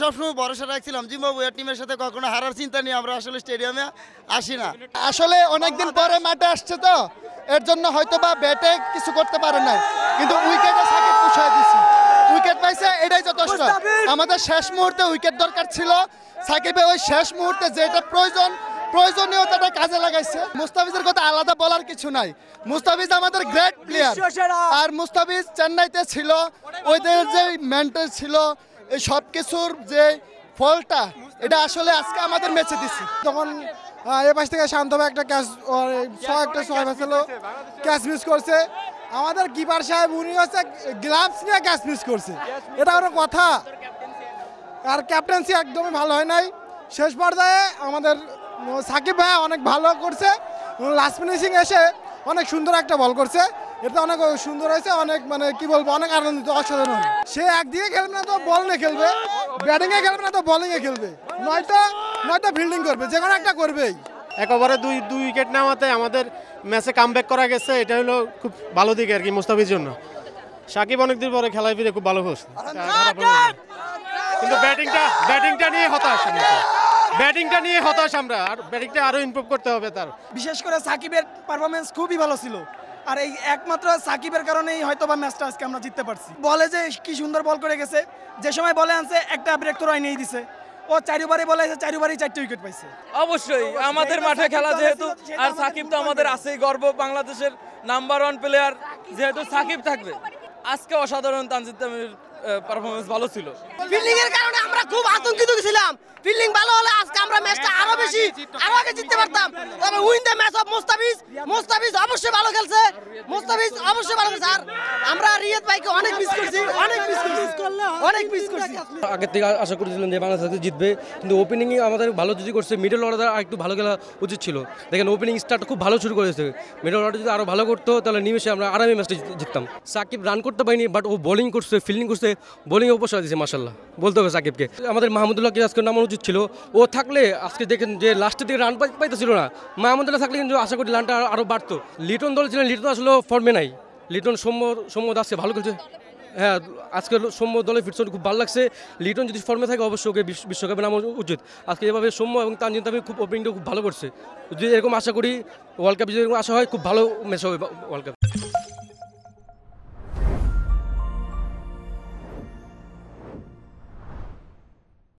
সবসময় ভরসা রাখছিলাম জিম্বাবুয়ে টিমের সাথে কখনো হারার চিন্তা নিয়ে আমরা আসলে স্টেডিয়ামে আসি না আসলে অনেকদিন পরে মাঠে আসছে তো এর জন্য হয়তো বা ব্যাটে কিছু করতে পারে না কিন্তু উইকেটে সাকিব পুষায় দিছে উইকেট পাইছে এটাই যথেষ্ট আমাদের শেষ মুহূর্তে উইকেট দরকার ছিল সাকিবে ওই শেষ মুহূর্তে যেটা প্রয়োজন প্রয়োজনীয়তাটা কাজে লাগাইছে মুস্তাফিজের কথা আলাদা বলার কিছু নাই মুস্তাফিজ আমাদের গ্রেট প্লেয়ার আর মুস্তাফিজ চেন্নাইতে ছিল ওদের যে মেন্টাল ছিল এই সব কিছুর যে ফলটা এটা আসলে আজকে আমাদের মেচে দিচ্ছে তখন এ পাশ থেকে শান্তভাবে একটা ক্যাচ ছয় একটা ছয় হলো ক্যাচ মিস করছে আমাদের কিপার সাহেব উনি হচ্ছে গ্লাভস নিয়ে ক্যাচ মিস করছে এটা কোনো কথা আর ক্যাপ্টেন্সি একদমই ভালো হয় নাই শেষ পর্যায়ে আমাদের সাকিব ভাই অনেক ভালো করছে লাস্ট ফিনিশিং এসে অনেক সুন্দর একটা বল করছে এটা অনেক সুন্দর হয়েছে অনেক মানে কি বলবো অনেক আনন্দিত অসাধারণ সে একদিকে খেলবে না তো বল নিয়ে খেলবে এ খেলবে না তো বলিং এ খেলবে নয়তো নয়তো ফিল্ডিং করবে যে কোনো একটা করবেই একেবারে দুই দুই উইকেট নেওয়াতে আমাদের ম্যাচে কামব্যাক করা গেছে এটা হলো খুব ভালো দিক আর কি মুস্তাফির জন্য সাকিব অনেকদিন পরে খেলায় ফিরে খুব ভালো করছে কিন্তু ব্যাটিংটা ব্যাটিংটা নিয়ে হতাশ ব্যাটিংটা নিয়ে হতাশ আমরা আর ব্যাটিংটা আরও ইমপ্রুভ করতে হবে তার বিশেষ করে সাকিবের পারফরমেন্স খুবই ভালো ছিল আর এই একমাত্র সাকিবের কারণেই হয়তো বা ম্যাচটা আজকে আমরা জিততে পারছি বলে যে কি সুন্দর বল করে গেছে যে সময় বলে আনছে একটা ব্রেক থ্রো আইনেই দিছে ও চারিবারে বলে চারিবারই চারটি উইকেট পাইছে অবশ্যই আমাদের মাঠে খেলা যেহেতু আর সাকিব তো আমাদের আছেই গর্ব বাংলাদেশের নাম্বার ওয়ান প্লেয়ার যেহেতু সাকিব থাকবে আজকে অসাধারণ পারফরমেন্স ভালো ছিল ফিল্ডিং এর কারণে আমরা খুব আতঙ্কিত ছিলাম ফিল্ডিং ভালো হলে আজকে আমরা ম্যাচটা আরো বেশি আরো আগে জিততে পারতাম তবে win the match of Mustafiz Mustafiz অবশ্যই ভালো খেলছে মুস্তাফিজ অবশ্যই ভালো খেলছে আর আমরা রিয়াদ ভাইকে অনেক মিস করছি অনেক মিস করছি অনেক মিস করছি আগে থেকে আশা করেছিলাম যে বাংলাদেশ জিতবে কিন্তু ওপেনিং আমাদের ভালো যদি করছে মিডল অর্ডার আর একটু ভালো খেলা উচিত ছিল দেখেন ওপেনিং স্টার্ট খুব ভালো শুরু করেছে মিডল অর্ডার যদি আরো ভালো করতো তাহলে নিমেষে আমরা আরামে ম্যাচটা জিততাম সাকিব রান করতে পারিনি বাট ও বোলিং করছে ফিল্ডিং করছে বোলিং উপসার দিয়েছে মাসাল্লাহ বলতে হবে সাকিবকে আমাদের মাহমুদুল্লাহকে আজকে নামানো উচিত উচিত ছিল ও থাকলে আজকে দেখেন যে লাস্টের দিকে রান পাইতেছিল না মাহমুদুল্লাহ থাকলে কিন্তু আশা করি রানটা আরও বাড়তো লিটন দল ছিলেন লিটন আসলে ফর্মে নাই লিটন সৌম্য সৌম্য আসছে ভালো খেলছে হ্যাঁ আজকে সৌম্য দলে ফিটসন খুব ভালো লাগছে লিটন যদি ফর্মে থাকে অবশ্যই ওকে বিশ্বকাপে নামা উচিত আজকে এভাবে সৌম্য এবং তার জন্য আমি খুব ওপেনিংটা খুব ভালো করছে যদি এরকম আশা করি ওয়ার্ল্ড কাপ যদি এরকম আশা হয় খুব ভালো ম্যাচ হবে ওয়ার্ল্ড কাপ